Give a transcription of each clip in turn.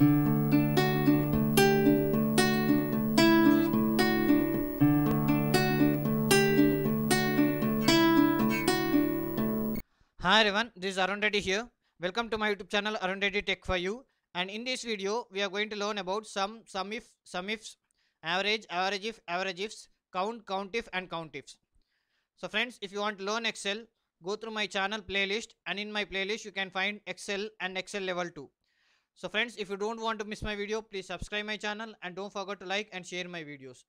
Hi everyone, this is Arundhati here. Welcome to my YouTube channel Arundhati Tech for You. And in this video, we are going to learn about some, some if, some ifs, average, average if, average ifs, count, count if, and count ifs. So friends, if you want to learn Excel, go through my channel playlist, and in my playlist you can find Excel and Excel Level 2. So friends, if you don't want to miss my video, please subscribe my channel and don't forget to like and share my videos.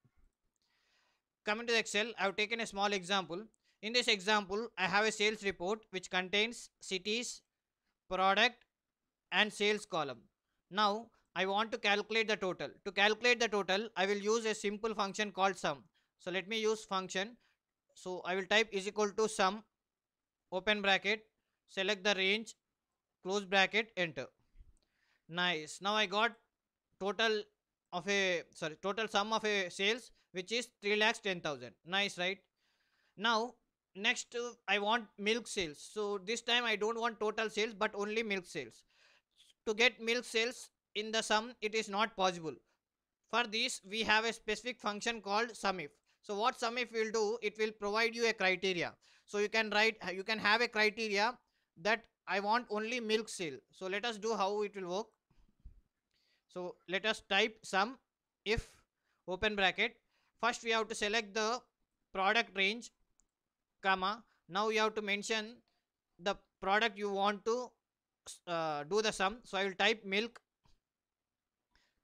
Coming to Excel, I have taken a small example. In this example, I have a sales report which contains cities, product and sales column. Now, I want to calculate the total. To calculate the total, I will use a simple function called sum. So let me use function. So I will type is equal to sum, open bracket, select the range, close bracket, enter nice now i got total of a sorry total sum of a sales which is 3 lakhs 10000 nice right now next uh, i want milk sales so this time i don't want total sales but only milk sales to get milk sales in the sum it is not possible for this we have a specific function called sumif so what sumif will do it will provide you a criteria so you can write you can have a criteria that i want only milk sale so let us do how it will work so let us type some if open bracket. First we have to select the product range, comma. Now you have to mention the product you want to uh, do the sum. So I will type milk,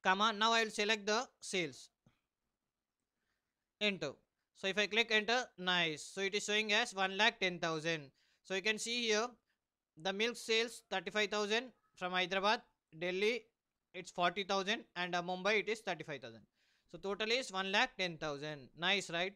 comma. Now I will select the sales. Enter. So if I click enter, nice. So it is showing as one lakh ten thousand. So you can see here the milk sales 35,000 from Hyderabad, Delhi, it's 40,000 and uh, Mumbai it is 35,000. So total is 1 lakh 10,000. Nice, right?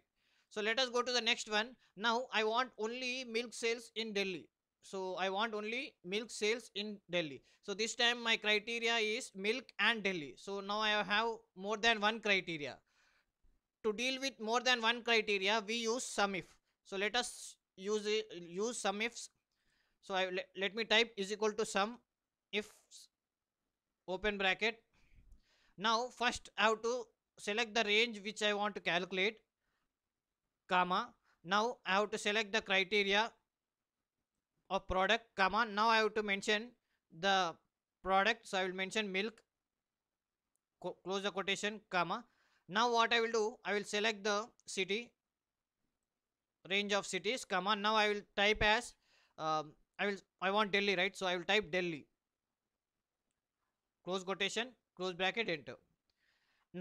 So let us go to the next one. Now I want only milk sales in Delhi. So I want only milk sales in Delhi. So this time my criteria is milk and Delhi. So now I have more than one criteria. To deal with more than one criteria, we use sum if. So let us use use sum ifs. So I let, let me type is equal to sum ifs open bracket now first I have to select the range which I want to calculate comma now I have to select the criteria of product comma now I have to mention the product so I will mention milk Co close the quotation comma now what I will do I will select the city range of cities comma now I will type as um, I will I want Delhi right so I will type Delhi close quotation close bracket enter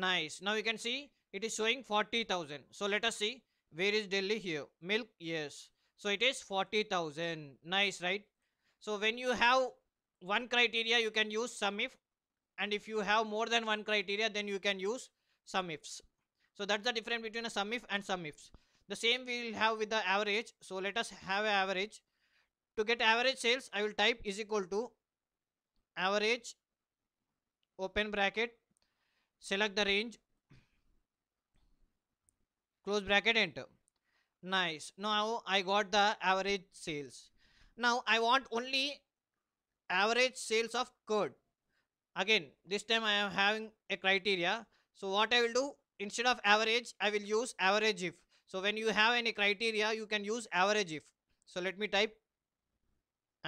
nice now you can see it is showing 40,000 so let us see where is Delhi here milk yes so it is 40,000 nice right so when you have one criteria you can use some if and if you have more than one criteria then you can use some ifs so that's the difference between a sum if and some ifs the same we will have with the average so let us have average to get average sales i will type is equal to average open bracket select the range close bracket enter nice now i got the average sales now i want only average sales of code again this time i am having a criteria so what i will do instead of average i will use average if so when you have any criteria you can use average if so let me type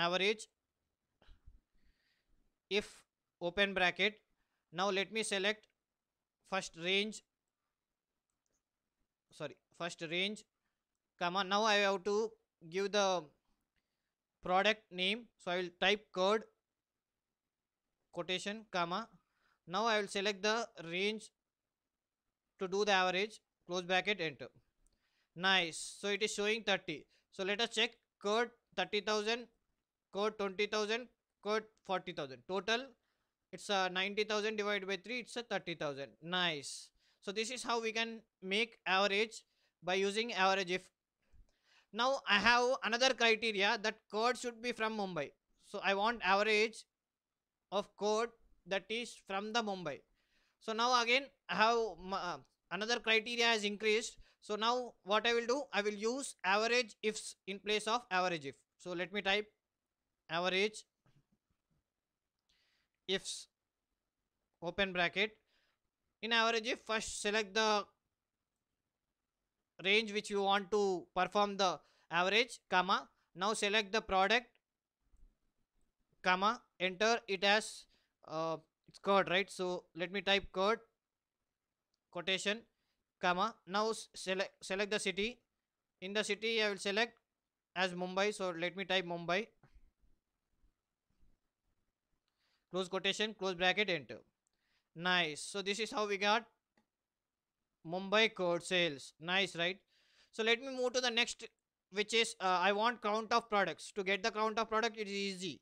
average if open bracket now let me select first range sorry first range comma now I have to give the product name so I will type code, quotation comma now I will select the range to do the average close bracket enter nice so it is showing 30 so let us check code 30,000 code 20,000 code 40,000 total it's a 90,000 divided by 3 it's a 30,000 nice so this is how we can make average by using average if now I have another criteria that code should be from Mumbai so I want average of code that is from the Mumbai so now again I have uh, another criteria has increased so now what I will do I will use average ifs in place of average if so let me type average ifs open bracket in average if first select the range which you want to perform the average comma now select the product comma enter it as uh, it's code right so let me type code quotation comma now select select the city in the city i will select as mumbai so let me type mumbai close quotation close bracket enter nice so this is how we got mumbai code sales nice right so let me move to the next which is uh, i want count of products to get the count of product it is easy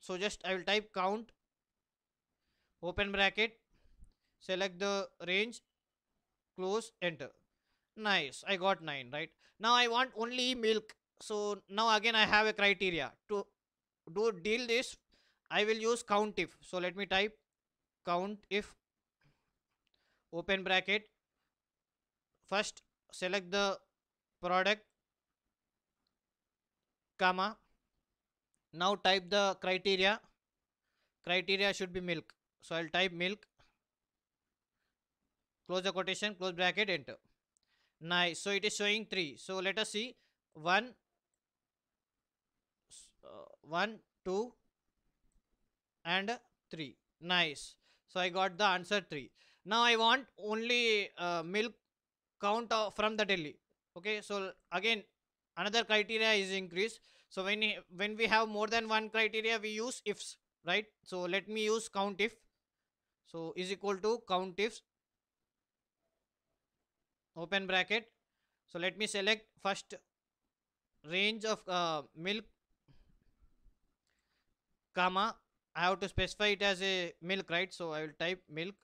so just i will type count open bracket select the range close enter nice i got 9 right now i want only milk so now again i have a criteria to do deal this I will use count if. So let me type count if open bracket. First select the product comma. Now type the criteria. Criteria should be milk. So I'll type milk. Close the quotation, close bracket, enter. Nice. So it is showing 3. So let us see 1, uh, 1, 2, and 3 nice so i got the answer 3 now i want only uh, milk count from the delhi okay so again another criteria is increased so when when we have more than one criteria we use ifs right so let me use count if so is equal to count ifs open bracket so let me select first range of uh, milk comma I have to specify it as a milk right so I will type milk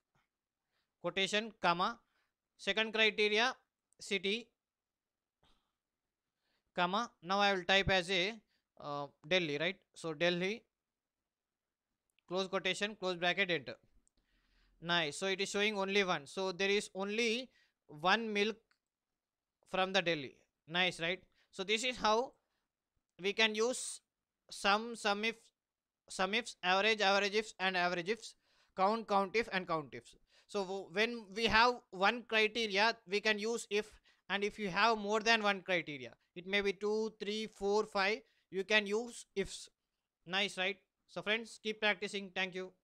quotation comma second criteria city comma now I will type as a uh, Delhi right so Delhi close quotation close bracket enter nice so it is showing only one so there is only one milk from the Delhi nice right so this is how we can use some, sum if sum ifs, average, average ifs, and average ifs, count, count if, and count ifs. So when we have one criteria, we can use if, and if you have more than one criteria, it may be two, three, four, five. you can use ifs. Nice, right? So friends, keep practicing. Thank you.